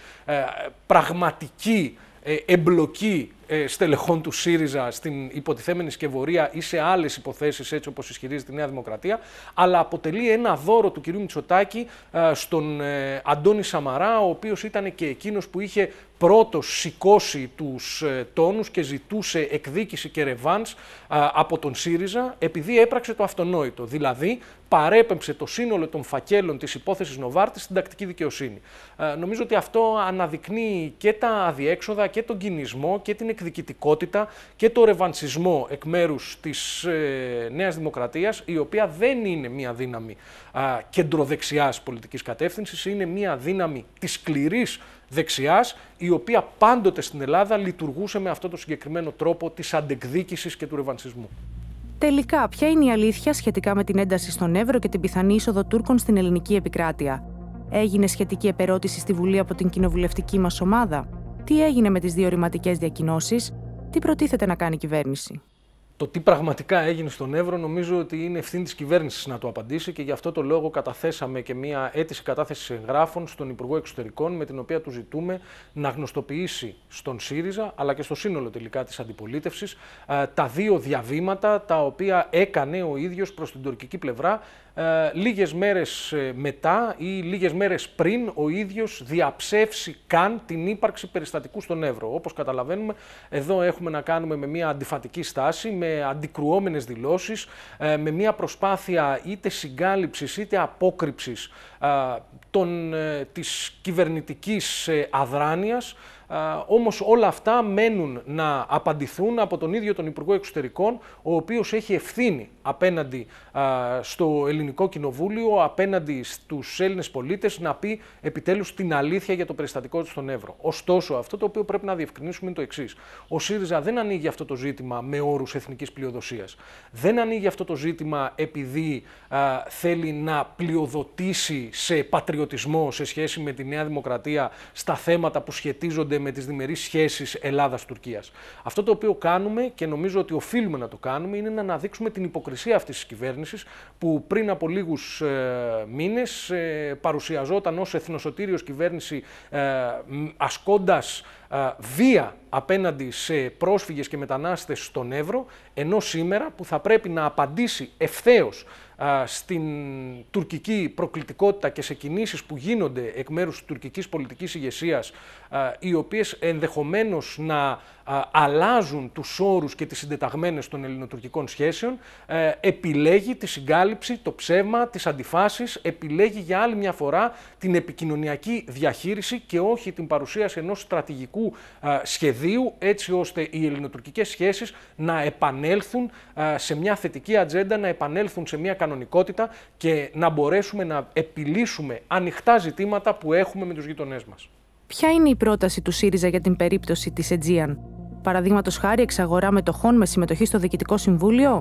πραγματικότητα πραγματική ε, εμπλοκή ε, στελεχών του ΣΥΡΙΖΑ στην υποτιθέμενη σκευωρία ή σε άλλες υποθέσεις, έτσι όπως ισχυρίζεται η Νέα Δημοκρατία, ισχυρίζει η αποτελεί ένα δώρο του κυρίου Μητσοτάκη ε, στον ε, Αντώνη Σαμαρά, ο οποίος ήταν και εκείνος που είχε πρώτος σηκώσει τους ε, τόνους και ζητούσε εκδίκηση και ρεβάν ε, από τον ΣΥΡΙΖΑ, επειδή έπραξε το αυτονόητο. Δηλαδή, παρέπεμψε το σύνολο των φακέλων της υπόθεσης Νοβάρτης στην τακτική δικαιοσύνη. Νομίζω ότι αυτό αναδεικνύει και τα αδιέξοδα και τον κινησμό και την εκδικητικότητα και το ρεβανσισμό εκ μέρους της ε, Νέας Δημοκρατίας, η οποία δεν είναι μια δύναμη α, κεντροδεξιάς πολιτικής κατεύθυνσης, είναι μια δύναμη της σκληρής δεξιάς, η οποία πάντοτε στην Ελλάδα λειτουργούσε με αυτό το συγκεκριμένο τρόπο της αντεκδίκησης και του ρεβανσισμού. Τελικά, ποια είναι η αλήθεια σχετικά με την ένταση στον Εύρο και την πιθανή είσοδο Τούρκων στην ελληνική επικράτεια. Έγινε σχετική επερώτηση στη Βουλή από την κοινοβουλευτική μας ομάδα. Τι έγινε με τις ρηματικές διακοινώσεις, τι προτίθεται να κάνει η κυβέρνηση. Το τι πραγματικά έγινε στον Εύρο νομίζω ότι είναι ευθύνη της κυβέρνησης να το απαντήσει και γι' αυτό το λόγο καταθέσαμε και μία αίτηση κατάθεσης εγγράφων στον Υπουργό Εξωτερικών, με την οποία του ζητούμε να γνωστοποιήσει στον ΣΥΡΙΖΑ αλλά και στο σύνολο τελικά της αντιπολίτευσης ε, τα δύο διαβήματα τα οποία έκανε ο ίδιος προς την τουρκική πλευρά ε, λίγες μέρες ε, μετά ή λίγες μέρες πριν ο ίδιος διαψεύσει καν την ύπαρξη περιστατικού στον Εύρο. Όπως καταλαβαίνουμε, εδώ έχουμε να κάνουμε με μια αντιφατική στάση, με αντικρουόμενες δηλώσεις, ε, με μια προσπάθεια είτε συγκάλυψης είτε απόκρυψης των, της κυβερνητικής αδράνειας, όμως όλα αυτά μένουν να απαντηθούν από τον ίδιο τον Υπουργό Εξωτερικών, ο οποίος έχει ευθύνη απέναντι στο ελληνικό κοινοβούλιο απέναντι στους Έλληνες πολίτες να πει επιτέλους την αλήθεια για το περιστατικό του στον Εύρο. Ωστόσο, αυτό το οποίο πρέπει να διευκρινίσουμε είναι το εξής. Ο ΣΥΡΙΖΑ δεν ανοίγει αυτό το ζήτημα με όρους εθνικής πλειοδοσίας. Δεν ανοίγει αυτό το ζήτημα επειδή α, θέλει να πλειοδοτήσει σε πατριωτισμό σε σχέση με τη Νέα Δημοκρατία στα θέματα που σχετίζονται με τις διμερείς σχέσεις Ελλάδα-Τουρκία. Αυτό το οποίο κάνουμε και νομίζω ότι οφείλουμε να το κάνουμε είναι να αναδείξουμε την υποκρισία αυτής της κυβέρνησης που πριν από λίγους ε, μήνες ε, παρουσιαζόταν ως εθνοσωτήριος κυβέρνηση ε, ασκώντας βία απέναντι σε πρόσφυγες και μετανάστες στον Εύρο, ενώ σήμερα που θα πρέπει να απαντήσει ευθέως στην τουρκική προκλητικότητα και σε κινήσεις που γίνονται εκ μέρους της τουρκικής πολιτικής ηγεσίας, οι οποίες ενδεχομένως να αλλάζουν τους όρους και τις συντεταγμένες των ελληνοτουρκικών σχέσεων, ε, επιλέγει τη συγκάλυψη, το ψέμα, τις αντιφάσεις, επιλέγει για άλλη μια φορά την επικοινωνιακή διαχείριση και όχι την παρουσίαση ενός στρατηγικού σχεδίου, έτσι ώστε οι ελληνοτουρκικές σχέσεις να επανέλθουν σε μια θετική ατζέντα, να επανέλθουν σε μια κανονικότητα και να μπορέσουμε να επιλύσουμε ανοιχτά ζητήματα που έχουμε με τους γείτονέ μας. Ποια είναι η πρόταση του ΣΥΡΙΖΑ για την περίπτωση της Αιτζίαν, παραδείγματος χάρη εξαγορά μετοχών με συμμετοχή στο Διοικητικό Συμβούλιο.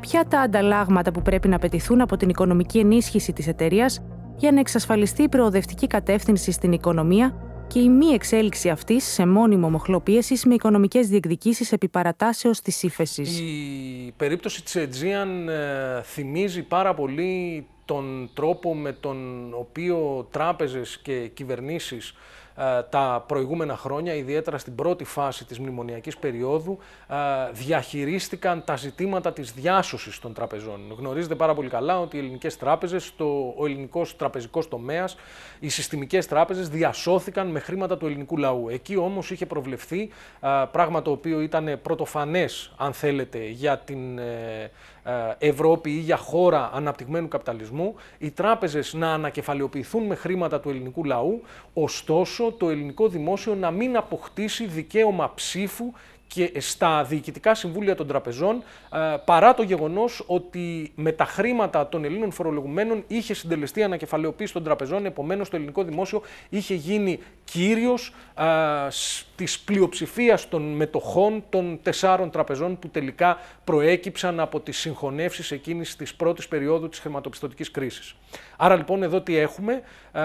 Ποια τα ανταλλάγματα που πρέπει να απαιτηθούν από την οικονομική ενίσχυση της εταιρείας για να εξασφαλιστεί η προοδευτική κατεύθυνση στην οικονομία και η μη εξέλιξη αυτής σε μόνιμο μοχλό με οικονομικές διεκδικήσεις επί παρατάσεως της ύφεσης. Η περίπτωση της Αιτζίαν ε, θυμίζει πάρα πολύ τον τρόπο με τον οποίο τράπεζες και κυβερνήσεις ε, τα προηγούμενα χρόνια, ιδιαίτερα στην πρώτη φάση της μνημονιακής περίοδου, ε, διαχειρίστηκαν τα ζητήματα της διάσωσης των τραπεζών. Γνωρίζετε πάρα πολύ καλά ότι οι ελληνικές τράπεζες, το, ο ελληνικός τραπεζικός τομέας, οι συστημικές τράπεζες διασώθηκαν με χρήματα του ελληνικού λαού. Εκεί όμως είχε προβλεφθεί ε, πράγμα το οποίο ήταν πρωτοφανές, αν θέλετε, για την ε, Ευρώπη ή για χώρα αναπτυγμένου καπιταλισμού, οι τράπεζες να ανακεφαλαιοποιηθούν με χρήματα του ελληνικού λαού, ωστόσο το ελληνικό δημόσιο να μην αποκτήσει δικαίωμα ψήφου και στα διοικητικά συμβούλια των τραπεζών, ε, παρά το γεγονός ότι με τα χρήματα των Ελλήνων φορολογουμένων είχε συντελεστεί ανακεφαλαιοποίηση των τραπεζών, επομένως το ελληνικό δημόσιο είχε γίνει κύριος ε, της πλειοψηφίας των μετοχών των τεσσάρων τραπεζών που τελικά προέκυψαν από τις συγχωνεύσεις εκείνης της πρώτης περίοδου της χρηματοπιστωτικής κρίσης. Άρα λοιπόν εδώ τι έχουμε, ε,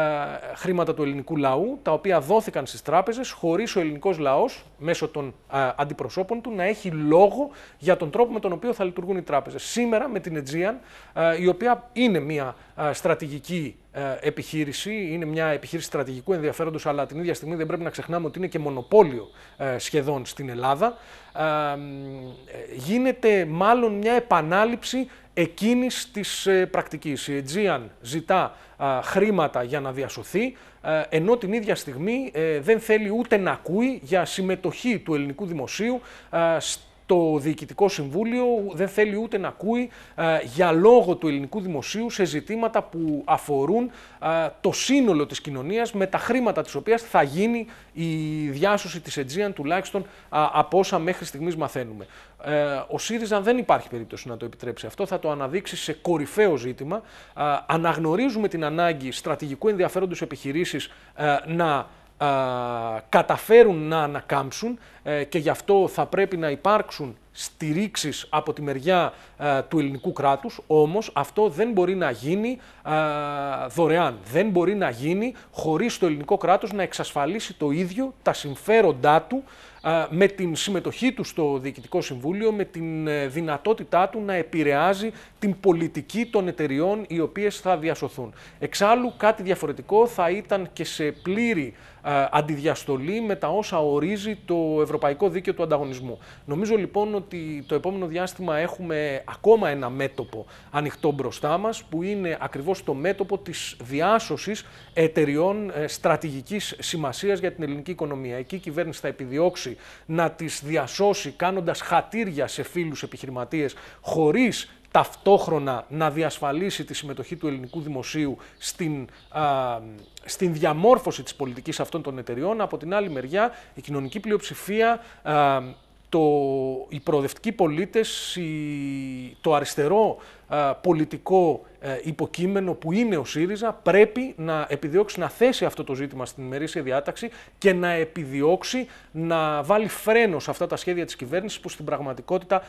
χρήματα του ελληνικού λαού, τα οποία δόθηκαν στις τράπεζες χωρίς ο ελληνικός λαός μέσω των ε, αντιπροσώπων του να έχει λόγο για τον τρόπο με τον οποίο θα λειτουργούν οι τράπεζες. Σήμερα με την Aegean, ε, η οποία είναι μια στρατηγική ε, επιχείρηση, είναι μια επιχείρηση στρατηγικού ενδιαφέροντος αλλά την ίδια στιγμή δεν πρέπει να ξεχνάμε ότι είναι και μονοπόλιο ε, σχεδόν στην Ελλάδα. Ε, γίνεται μάλλον μια επανάληψη εκείνης της πρακτικής. Η Aegean ζητά χρήματα για να διασωθεί, ενώ την ίδια στιγμή δεν θέλει ούτε να ακούει για συμμετοχή του ελληνικού δημοσίου το Διοικητικό Συμβούλιο δεν θέλει ούτε να ακούει ε, για λόγο του ελληνικού δημοσίου σε ζητήματα που αφορούν ε, το σύνολο της κοινωνίας με τα χρήματα της οποίας θα γίνει η διάσωση της Αιτζίαν τουλάχιστον ε, από όσα μέχρι στιγμής μαθαίνουμε. Ο ΣΥΡΙΖΑ δεν υπάρχει περίπτωση να το επιτρέψει αυτό, θα το αναδείξει σε κορυφαίο ζήτημα. Αναγνωρίζουμε την ανάγκη στρατηγικού ενδιαφέροντος επιχειρήσεις να καταφέρουν να ανακάμψουν ε, και γι' αυτό θα πρέπει να υπάρξουν στηρίξεις από τη μεριά του ελληνικού κράτους, όμως αυτό δεν μπορεί να γίνει δωρεάν. Δεν μπορεί να γίνει χωρίς το ελληνικό κράτος να εξασφαλίσει το ίδιο τα συμφέροντά του με την συμμετοχή του στο Διοικητικό Συμβούλιο, με την ε, δυνατότητά του να επηρεάζει την πολιτική των εταιριών οι οποίες θα διασωθούν. Εξάλλου κάτι διαφορετικό θα ήταν και σε πλήρη ε, αντιδιαστολή με τα όσα ορίζει το Ευρωπαϊκό Δίκαιο του Ανταγωνισμού. Νομίζω λοιπόν ότι το επόμενο διάστημα έχουμε ακόμα ένα μέτωπο ανοιχτό μπροστά μας που είναι ακριβώς το μέτωπο της διάσωσης εταιριών ε, στρατηγικής σημασίας για την ελληνική οικονομία. Εκεί η κυβέρνηση θα επιδιώξει να τις διασώσει κάνοντας χατήρια σε φίλους επιχειρηματίες χωρίς ταυτόχρονα να διασφαλίσει τη συμμετοχή του ελληνικού δημοσίου στην, στην διαμόρφωση της πολιτικής αυτών των εταιριών. Από την άλλη μεριά, η κοινωνική πλειοψηφία το, οι προοδευτικοί πολίτες, η, το αριστερό πολιτικό ε, υποκείμενο που είναι ο ΣΥΡΙΖΑ πρέπει να επιδιώξει να θέσει αυτό το ζήτημα στην ημερήσια διάταξη και να επιδιώξει να βάλει φρένο σε αυτά τα σχέδια της κυβέρνησης που στην πραγματικότητα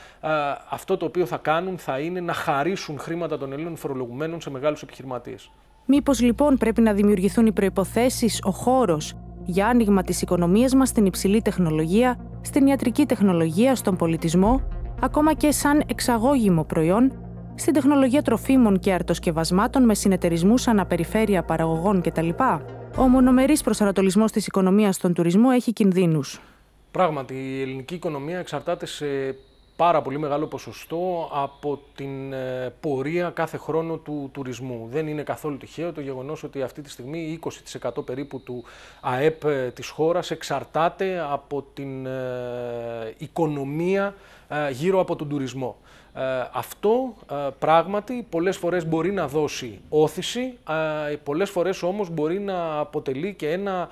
αυτό το οποίο θα κάνουν θα είναι να χαρίσουν χρήματα των Ελλήνων φορολογουμένων σε μεγάλους επιχειρηματίες. Μήπως λοιπόν πρέπει να δημιουργηθούν οι προϋποθέσεις, ο χώρος για άνοιγμα της οικονομίας μας στην υψηλή τεχνολογία, στην ιατρική τεχνολογία, στον πολιτισμό, ακόμα και σαν εξαγώγημο προϊόν, στην τεχνολογία τροφίμων και αρτοσκευασμάτων με συνεταιρισμούς αναπεριφέρεια παραγωγών κτλ. Ο μονομερής προσανατολισμός της οικονομίας στον τουρισμό έχει κινδύνους. Πράγματι, η ελληνική οικονομία εξαρτάται σε πάρα πολύ μεγάλο ποσοστό από την ε, πορεία κάθε χρόνο του τουρισμού. Δεν είναι καθόλου τυχαίο το γεγονός ότι αυτή τη στιγμή 20% περίπου του ΑΕΠ ε, της χώρας εξαρτάται από την ε, οικονομία ε, γύρω από τον τουρισμό. Ε, αυτό ε, πράγματι πολλές φορές μπορεί να δώσει όθηση, πολλές φορές όμως μπορεί να αποτελεί και ένα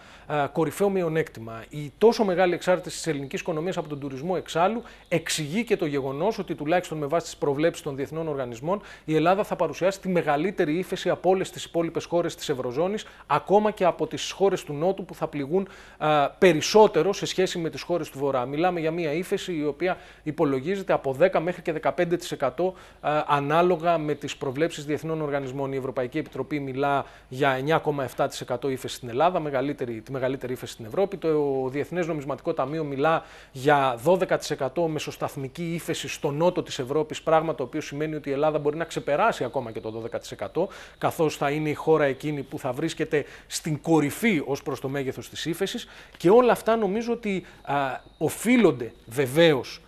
κορυφαίο μειονέκτημα. Η τόσο μεγάλη εξάρτηση της ελληνικής οικονομίας από τον τουρισμό εξάλλου εξηγεί και το γεγονός ότι τουλάχιστον με βάση τις προβλέψεις των διεθνών οργανισμών η Ελλάδα θα παρουσιάσει τη μεγαλύτερη ύφεση από όλες τις υπόλοιπες χώρες της Ευρωζώνης, ακόμα και από τις χώρες του Νότου που θα πληγούν περισσότερο σε σχέση με τις χώρες του Βορρά. Μιλάμε για μια ύφεση η οποία υπολογίζεται από 10 μέχρι και 15% ε, ανάλογα με τις προβλέψεις διεθνών οργανισμών. Η Ευρωπαϊκή Επιτροπή μιλά για 9,7% ύφεση στην Ελλάδα, μεγαλύτερη, τη μεγαλύτερη ύφεση στην Ευρώπη. Το Διεθνές Νομισματικό Ταμείο μιλά για 12% μεσοσταθμική ύφεση στο νότο της Ευρώπης, πράγμα το οποίο σημαίνει ότι η Ελλάδα μπορεί να ξεπεράσει ακόμα και το 12%, καθώς θα είναι η χώρα εκείνη που θα βρίσκεται στην κορυφή ως προς το μέγεθος της ύφεσης. Και όλα αυτά νομίζω ότι α, ε, οφείλονται βεβαίως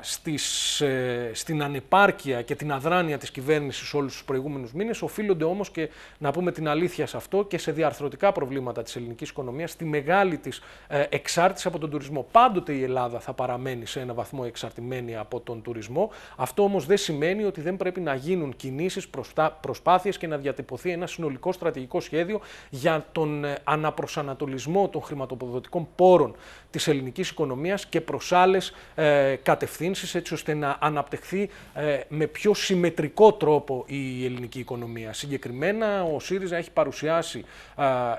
στις, ε, στην ανεπάρκεια και την αδράνεια της κυβέρνησης όλους τους προηγούμενους μήνες, οφείλονται όμως και να πούμε την αλήθεια σε αυτό και σε διαρθρωτικά προβλήματα της ελληνικής οικονομίας, στη μεγάλη της ε, εξάρτηση από τον τουρισμό. Πάντοτε η Ελλάδα θα παραμένει σε ένα βαθμό εξαρτημένη από τον τουρισμό. Αυτό όμως δεν σημαίνει ότι δεν πρέπει να γίνουν κινήσεις, προσπάθειες και να διατυπωθεί ένα συνολικό στρατηγικό σχέδιο για τον ε, αναπροσανατολισμό των χρηματοποδοτικών πόρων της ελληνικής οικονομίας και προς άλλες ε, κατευθύνσεις έτσι ώστε να αναπτυχθεί ε, με πιο συμμετρικό τρόπο η ελληνική οικονομία. Συγκεκριμένα ο ΣΥΡΙΖΑ έχει παρουσιάσει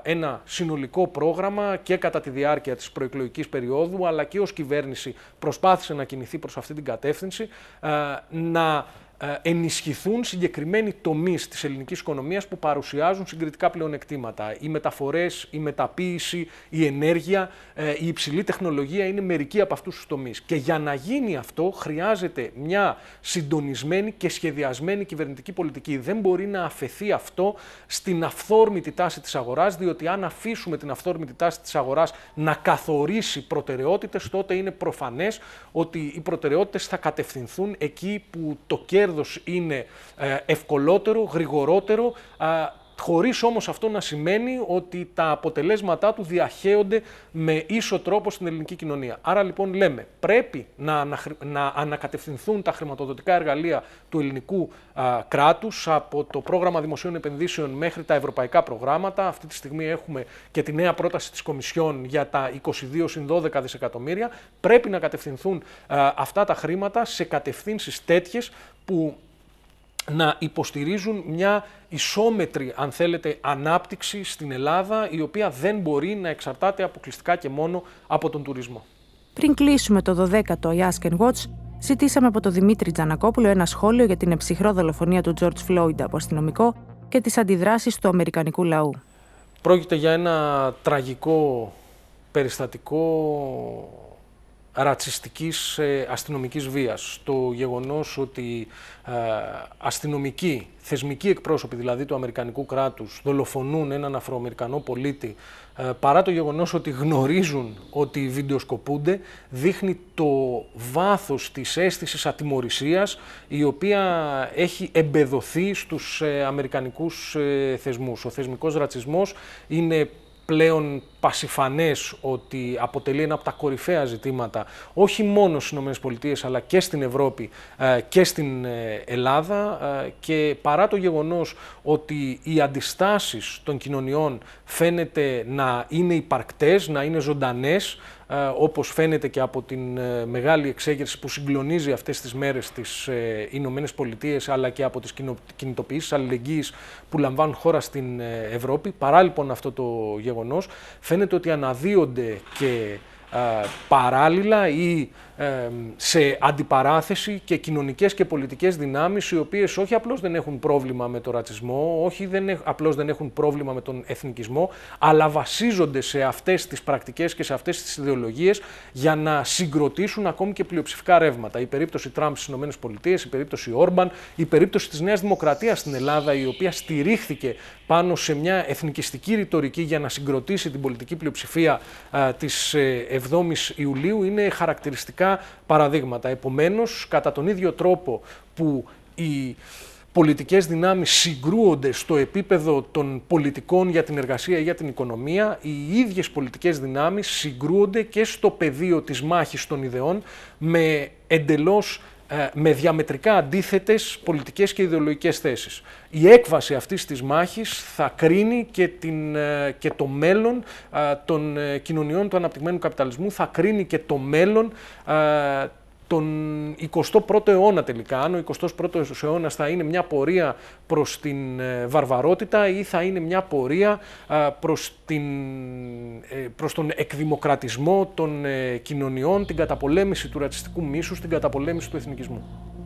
ένα συνολικό πρόγραμμα και κατά τη διάρκεια της προεκλογικής περίοδου αλλά και ως κυβέρνηση προσπάθησε να κινηθεί προς αυτή την κατεύθυνση, να ε, ενισχυθούν συγκεκριμένοι τομείς της ελληνικής οικονομίας που παρουσιάζουν συγκριτικά πλεονεκτήματα. Οι μεταφορές, η μεταποίηση, η ενέργεια, ε, η υψηλή τεχνολογία είναι μερικοί από αυτούς τους τομείς. Και για να γίνει αυτό, χρειάζεται μια συντονισμένη και σχεδιασμένη κυβερνητική πολιτική. Δεν μπορεί να αφαιθεί αυτό στην αυθόρμητη τάση της αγοράς, διότι αν αφήσουμε την αυθόρμητη τάση της αγοράς να καθορίσει προτεραιότητες, τότε είναι προφανές ότι οι προτεραιότητες θα κατευθυνθούν εκεί που το κέρδος κέρδος είναι ε, ευκολότερο, γρηγορότερο, χωρίς όμως αυτό να σημαίνει ότι τα αποτελέσματά του διαχέονται με ίσο τρόπο στην ελληνική κοινωνία. Άρα λοιπόν λέμε, πρέπει να, να ανακατευθυνθούν τα χρηματοδοτικά εργαλεία του ελληνικού α, κράτους από το πρόγραμμα δημοσίων επενδύσεων μέχρι τα ευρωπαϊκά προγράμματα. Αυτή τη στιγμή έχουμε και τη νέα πρόταση της Κομισιόν για τα 22 συν 12 δισεκατομμύρια. Πρέπει να κατευθυνθούν αυτά τα χρήματα σε κατευθύνσεις τέτοιες που να υποστηρίζουν μια ισόμετρη, αν θέλετε, ανάπτυξη στην Ελλάδα, η οποία δεν μπορεί να εξαρτάται αποκλειστικά και μόνο από τον τουρισμό. Πριν κλείσουμε το 12ο Ask and Watch, ζητήσαμε από τον Δημήτρη Τζανακόπουλο ένα σχόλιο για την εψυχρό δολοφονία του George Floyd από αστυνομικό και τις αντιδράσεις του Αμερικανικού λαού. Πρόκειται για ένα τραγικό περιστατικό ρατσιστικής ε, αστυνομικής βίας. Το γεγονός ότι ε, αστυνομικοί, θεσμικοί εκπρόσωποι δηλαδή του Αμερικανικού κράτους δολοφονούν έναν Αφροαμερικανό πολίτη ε, παρά το γεγονός ότι γνωρίζουν ότι βιντεοσκοπούνται δείχνει το βάθος της αίσθησης ατιμορρησίας η οποία έχει εμπεδοθεί στους Αμερικανικούς θεσμούς. Ο θεσμικός ρατσισμός είναι πλέον πασιφανές ότι αποτελεί ένα από τα κορυφαία ζητήματα όχι μόνο στις ΗΠΑ αλλά και στην Ευρώπη ε, και στην ε, Ελλάδα ε, και παρά το γεγονός ότι οι αντιστάσεις των κοινωνιών φαίνεται να είναι υπαρκτές, να είναι ζωντανές ε, όπως φαίνεται και από την ε, μεγάλη εξέγερση που συγκλονίζει αυτές τις μέρες τις ε, Ηνωμένε Πολιτείες, αλλά και από τις κινητοποιήσεις αλληλεγγύης που λαμβάνουν χώρα στην Ευρώπη. Παρά λοιπόν αυτό το γεγονός, φαίνεται ότι αναδύονται και ε, παράλληλα ή ε, σε αντιπαράθεση και κοινωνικές και πολιτικές δυνάμεις οι οποίες όχι απλώς δεν έχουν πρόβλημα με τον ρατσισμό, όχι δεν, απλώς δεν έχουν πρόβλημα με τον εθνικισμό, αλλά βασίζονται σε αυτές τις πρακτικές και σε αυτές τις ιδεολογίες για να συγκροτήσουν ακόμη και πλειοψηφικά ρεύματα. Η περίπτωση Τραμπ στις ΗΠΑ, η περίπτωση Όρμπαν, η περίπτωση της Νέας Δημοκρατίας στην Ελλάδα η οποία στηρίχθηκε πάνω σε μια εθνικιστική ρητορική για να συγκροτήσει την πολιτική πλειοψηφία α, ε, της 7ης Ιουλίου είναι χαρακτηριστικά παραδείγματα. Επομένως, κατά τον ίδιο τρόπο που οι πολιτικές δυνάμεις συγκρούονται στο επίπεδο των πολιτικών για την εργασία ή για την οικονομία, οι ίδιες πολιτικές δυνάμεις συγκρούονται και στο πεδίο της μάχης των ιδεών με εντελώς ε, με διαμετρικά αντίθετες πολιτικές και ιδεολογικές θέσεις. Η έκβαση αυτής της μάχης θα κρίνει και, την, ε, και το μέλλον ε, των κοινωνιών του αναπτυγμένου καπιταλισμού, θα κρίνει και το μέλλον τον 21ο αιώνα τελικά, αν ο 21ος αιώνας θα είναι μια πορεία προς την ε, βαρβαρότητα ή θα είναι μια πορεία προς, ε, προς τον εκδημοκρατισμό των ε, κοινωνιών, την καταπολέμηση του ρατσιστικού μίσους, την καταπολέμηση του εθνικισμού.